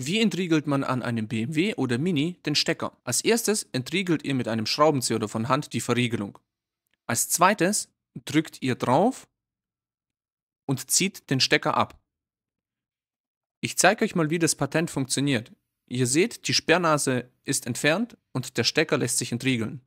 Wie entriegelt man an einem BMW oder Mini den Stecker? Als erstes entriegelt ihr mit einem Schraubenzieher oder von Hand die Verriegelung. Als zweites drückt ihr drauf und zieht den Stecker ab. Ich zeige euch mal, wie das Patent funktioniert. Ihr seht, die Sperrnase ist entfernt und der Stecker lässt sich entriegeln.